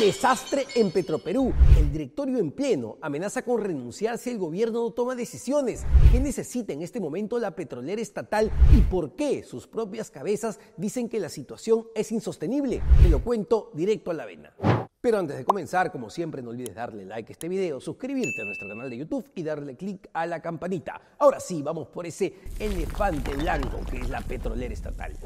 Desastre en Petroperú. El directorio en pleno amenaza con renunciar si el gobierno no toma decisiones. ¿Qué necesita en este momento la petrolera estatal y por qué sus propias cabezas dicen que la situación es insostenible? Te lo cuento directo a la vena. Pero antes de comenzar, como siempre, no olvides darle like a este video, suscribirte a nuestro canal de YouTube y darle click a la campanita. Ahora sí, vamos por ese elefante blanco que es la petrolera estatal.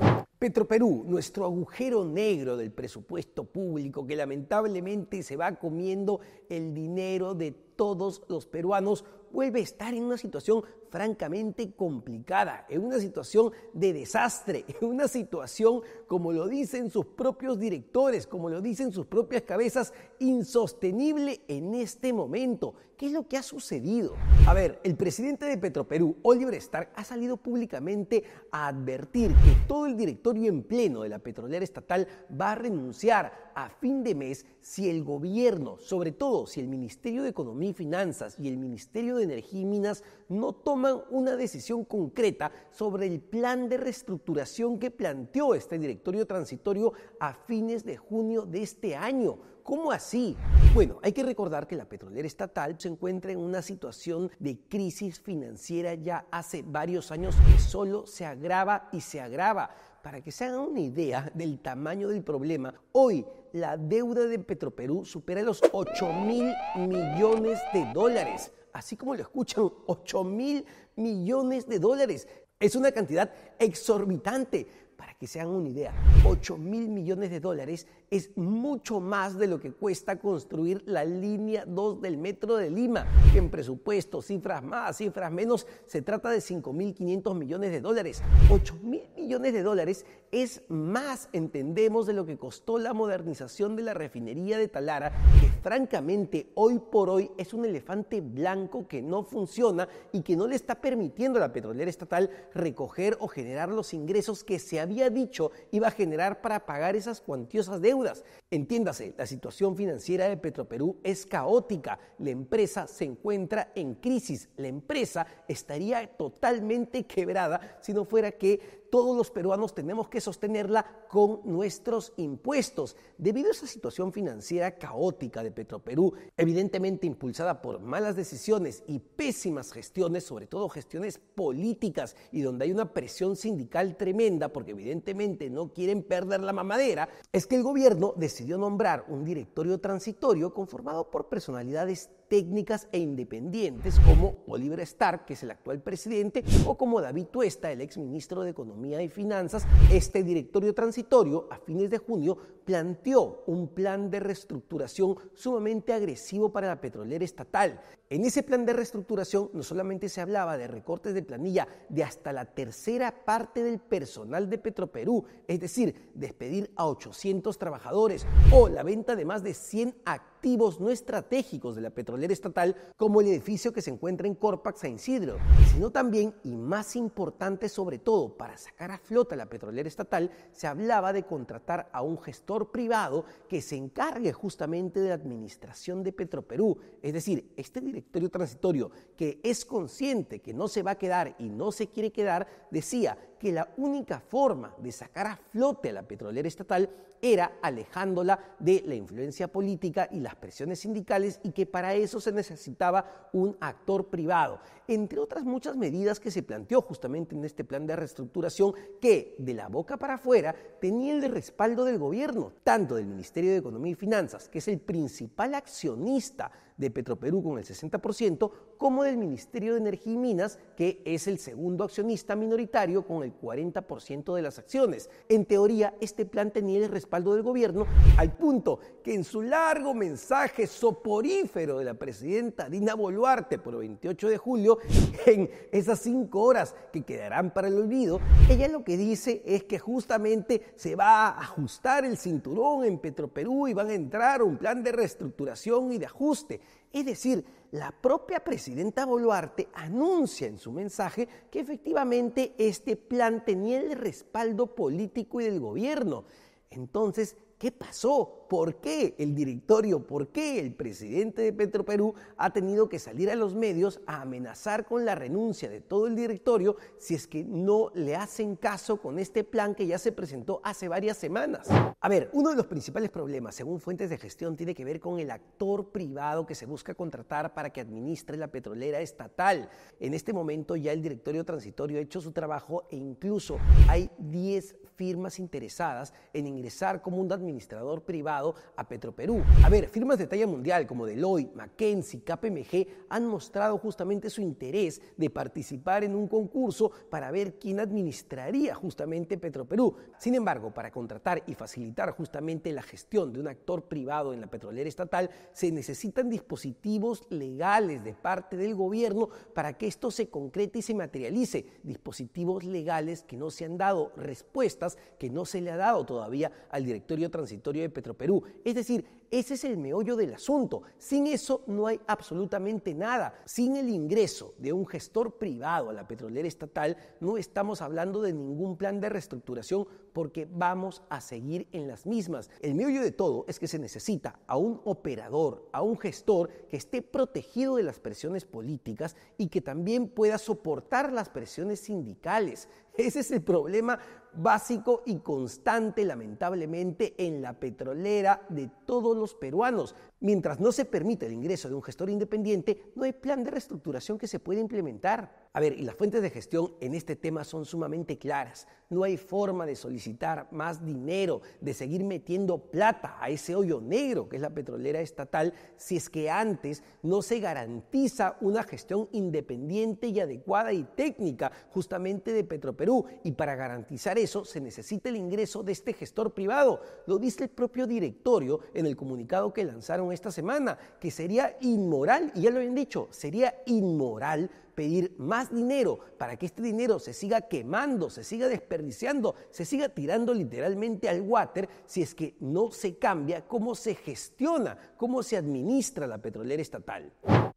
Petroperú, nuestro agujero negro del presupuesto público que lamentablemente se va comiendo el dinero de todos los peruanos vuelve a estar en una situación francamente complicada, en una situación de desastre, en una situación, como lo dicen sus propios directores, como lo dicen sus propias cabezas, insostenible en este momento. ¿Qué es lo que ha sucedido? A ver, el presidente de Petroperú, Oliver Stark, ha salido públicamente a advertir que todo el directorio en pleno de la petrolera estatal va a renunciar a fin de mes si el gobierno, sobre todo si el Ministerio de Economía y Finanzas y el Ministerio de Energía y Minas no toman una decisión concreta sobre el plan de reestructuración que planteó este directorio transitorio a fines de junio de este año. ¿Cómo así? Bueno, hay que recordar que la petrolera estatal se encuentra en una situación de crisis financiera ya hace varios años que solo se agrava y se agrava para que se hagan una idea del tamaño del problema, hoy la deuda de Petroperú supera los 8 mil millones de dólares. Así como lo escuchan, 8 mil millones de dólares. Es una cantidad exorbitante para que sean una idea, 8 mil millones de dólares es mucho más de lo que cuesta construir la línea 2 del metro de Lima. En presupuesto, cifras más, cifras menos, se trata de 5.500 millones de dólares. 8 mil millones de dólares es más, entendemos, de lo que costó la modernización de la refinería de Talara, que francamente hoy por hoy es un elefante blanco que no funciona y que no le está permitiendo a la petrolera estatal recoger o generar los ingresos que se han había dicho iba a generar para pagar esas cuantiosas deudas. Entiéndase, la situación financiera de Petroperú es caótica, la empresa se encuentra en crisis, la empresa estaría totalmente quebrada si no fuera que todos los peruanos tenemos que sostenerla con nuestros impuestos. Debido a esa situación financiera caótica de Petroperú, evidentemente impulsada por malas decisiones y pésimas gestiones, sobre todo gestiones políticas y donde hay una presión sindical tremenda porque evidentemente no quieren perder la mamadera, es que el gobierno decidió decidió nombrar un directorio transitorio conformado por personalidades técnicas e independientes como Oliver Stark, que es el actual presidente, o como David Tuesta, el exministro de Economía y Finanzas, este directorio transitorio a fines de junio planteó un plan de reestructuración sumamente agresivo para la petrolera estatal. En ese plan de reestructuración no solamente se hablaba de recortes de planilla de hasta la tercera parte del personal de Petroperú, es decir, despedir a 800 trabajadores o la venta de más de 100 activos no estratégicos de la petrolera estatal como el edificio que se encuentra en Corpax San Isidro, sino también, y más importante sobre todo, para sacar a flota la petrolera estatal, se hablaba de contratar a un gestor privado que se encargue justamente de la administración de Petroperú, es decir, este directorio transitorio que es consciente que no se va a quedar y no se quiere quedar, decía que la única forma de sacar a flote a la petrolera estatal era alejándola de la influencia política y las presiones sindicales y que para eso se necesitaba un actor privado, entre otras muchas medidas que se planteó justamente en este plan de reestructuración que de la boca para afuera tenía el respaldo del gobierno, tanto del Ministerio de Economía y Finanzas, que es el principal accionista de Petroperú con el 60%, como del Ministerio de Energía y Minas, que es el segundo accionista minoritario con el 40% de las acciones. En teoría, este plan tenía el respaldo del gobierno, al punto que en su largo mensaje soporífero de la presidenta Dina Boluarte por el 28 de julio, en esas cinco horas que quedarán para el olvido, ella lo que dice es que justamente se va a ajustar el cinturón en Petroperú y van a entrar un plan de reestructuración y de ajuste. Es decir, la propia presidenta Boluarte anuncia en su mensaje que efectivamente este plan tenía el respaldo político y del gobierno. Entonces, ¿qué pasó? por qué el directorio, por qué el presidente de Petroperú ha tenido que salir a los medios a amenazar con la renuncia de todo el directorio si es que no le hacen caso con este plan que ya se presentó hace varias semanas. A ver, uno de los principales problemas, según fuentes de gestión, tiene que ver con el actor privado que se busca contratar para que administre la petrolera estatal. En este momento ya el directorio transitorio ha hecho su trabajo e incluso hay 10 firmas interesadas en ingresar como un administrador privado a Petroperú. A ver, firmas de talla mundial como Deloitte, McKinsey, KPMG han mostrado justamente su interés de participar en un concurso para ver quién administraría justamente Petroperú. Sin embargo, para contratar y facilitar justamente la gestión de un actor privado en la petrolera estatal, se necesitan dispositivos legales de parte del gobierno para que esto se concrete y se materialice. Dispositivos legales que no se han dado, respuestas que no se le ha dado todavía al directorio transitorio de Petroperú. Es decir, ese es el meollo del asunto. Sin eso no hay absolutamente nada. Sin el ingreso de un gestor privado a la petrolera estatal, no estamos hablando de ningún plan de reestructuración porque vamos a seguir en las mismas. El meollo de todo es que se necesita a un operador, a un gestor que esté protegido de las presiones políticas y que también pueda soportar las presiones sindicales. Ese es el problema básico y constante, lamentablemente, en la petrolera de todos los peruanos. Mientras no se permite el ingreso de un gestor independiente, no hay plan de reestructuración que se pueda implementar. A ver, y las fuentes de gestión en este tema son sumamente claras. No hay forma de solicitar más dinero, de seguir metiendo plata a ese hoyo negro que es la petrolera estatal, si es que antes no se garantiza una gestión independiente y adecuada y técnica justamente de Petroperú. Y para garantizar eso se necesita el ingreso de este gestor privado. Lo dice el propio directorio en el comunicado que lanzaron esta semana, que sería inmoral, y ya lo habían dicho, sería inmoral pedir más dinero para que este dinero se siga quemando, se siga desperdiciando, se siga tirando literalmente al water si es que no se cambia cómo se gestiona, cómo se administra la petrolera estatal.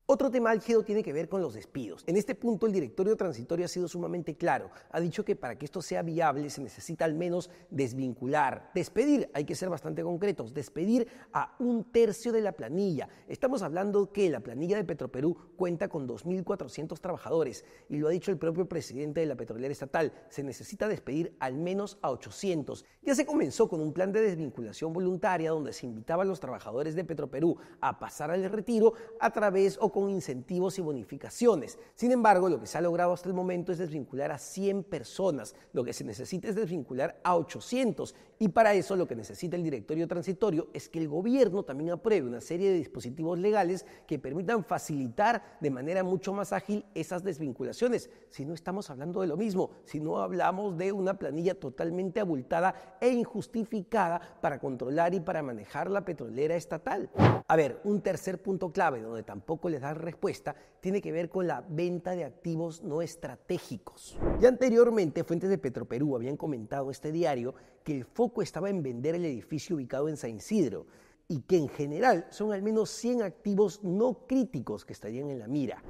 Otro tema álgido tiene que ver con los despidos. En este punto el directorio transitorio ha sido sumamente claro. Ha dicho que para que esto sea viable se necesita al menos desvincular, despedir, hay que ser bastante concretos, despedir a un tercio de la planilla. Estamos hablando que la planilla de Petroperú cuenta con 2.400 trabajadores y lo ha dicho el propio presidente de la petrolera estatal, se necesita despedir al menos a 800. Ya se comenzó con un plan de desvinculación voluntaria donde se invitaba a los trabajadores de Petroperú a pasar al retiro a través o con incentivos y bonificaciones. Sin embargo, lo que se ha logrado hasta el momento es desvincular a 100 personas. Lo que se necesita es desvincular a 800 y para eso lo que necesita el directorio transitorio es que el gobierno también apruebe una serie de dispositivos legales que permitan facilitar de manera mucho más ágil esas desvinculaciones. Si no estamos hablando de lo mismo, si no hablamos de una planilla totalmente abultada e injustificada para controlar y para manejar la petrolera estatal. A ver, un tercer punto clave donde tampoco les da respuesta tiene que ver con la venta de activos no estratégicos. Ya anteriormente, fuentes de Petroperú habían comentado este diario que el foco estaba en vender el edificio ubicado en San Isidro y que en general son al menos 100 activos no críticos que estarían en la mira.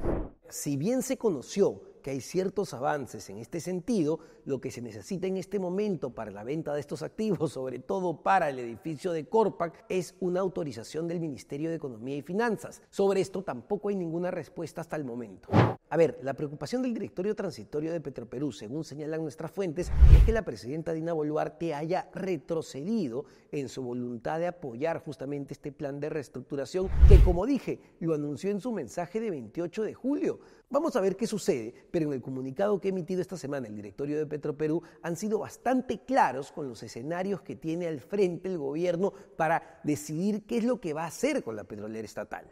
Si bien se conoció que hay ciertos avances en este sentido, lo que se necesita en este momento para la venta de estos activos, sobre todo para el edificio de Corpac, es una autorización del Ministerio de Economía y Finanzas. Sobre esto tampoco hay ninguna respuesta hasta el momento. A ver, la preocupación del directorio transitorio de Petroperú, según señalan nuestras fuentes, es que la presidenta Dina Boluarte haya retrocedido en su voluntad de apoyar justamente este plan de reestructuración que, como dije, lo anunció en su mensaje de 28 de julio. Vamos a ver qué sucede, pero en el comunicado que ha emitido esta semana el directorio de Petroperú han sido bastante claros con los escenarios que tiene al frente el gobierno para decidir qué es lo que va a hacer con la petrolera estatal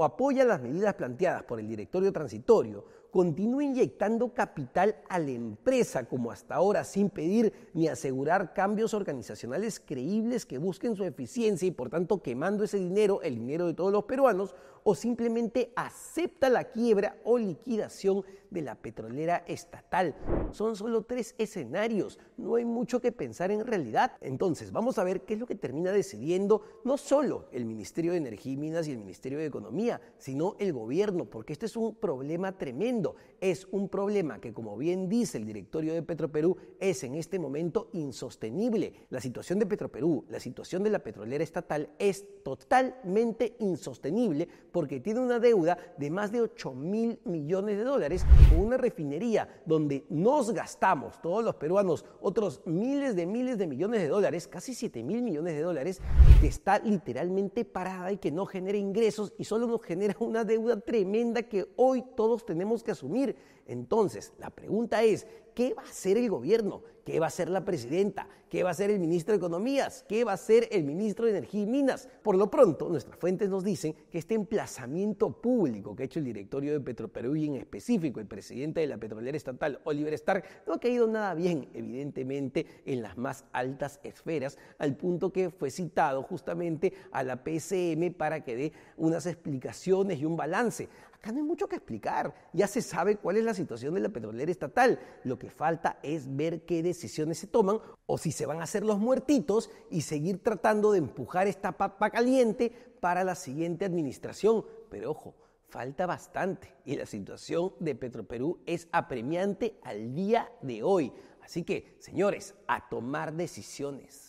o apoya las medidas planteadas por el directorio transitorio continúa inyectando capital a la empresa como hasta ahora sin pedir ni asegurar cambios organizacionales creíbles que busquen su eficiencia y por tanto quemando ese dinero, el dinero de todos los peruanos, o simplemente acepta la quiebra o liquidación de la petrolera estatal. Son solo tres escenarios, no hay mucho que pensar en realidad. Entonces, vamos a ver qué es lo que termina decidiendo no solo el Ministerio de Energía y Minas y el Ministerio de Economía, sino el gobierno, porque este es un problema tremendo es un problema que, como bien dice el directorio de Petroperú, es en este momento insostenible. La situación de Petroperú, la situación de la petrolera estatal es totalmente insostenible porque tiene una deuda de más de 8 mil millones de dólares con una refinería donde nos gastamos, todos los peruanos, otros miles de miles de millones de dólares, casi 7 mil millones de dólares, que está literalmente parada y que no genera ingresos y solo nos genera una deuda tremenda que hoy todos tenemos que asumir. Entonces, la pregunta es, ¿Qué va a hacer el gobierno? ¿Qué va a hacer la presidenta? ¿Qué va a hacer el ministro de Economías? ¿Qué va a hacer el ministro de Energía y Minas? Por lo pronto, nuestras fuentes nos dicen que este emplazamiento público que ha hecho el directorio de Petroperú y en específico el presidente de la petrolera estatal, Oliver Stark, no ha caído nada bien, evidentemente, en las más altas esferas, al punto que fue citado justamente a la PCM para que dé unas explicaciones y un balance. Acá no hay mucho que explicar, ya se sabe cuál es la situación de la petrolera estatal. Lo que falta es ver qué decisiones se toman o si se van a hacer los muertitos y seguir tratando de empujar esta papa caliente para la siguiente administración. Pero ojo, falta bastante y la situación de Petroperú es apremiante al día de hoy. Así que, señores, a tomar decisiones.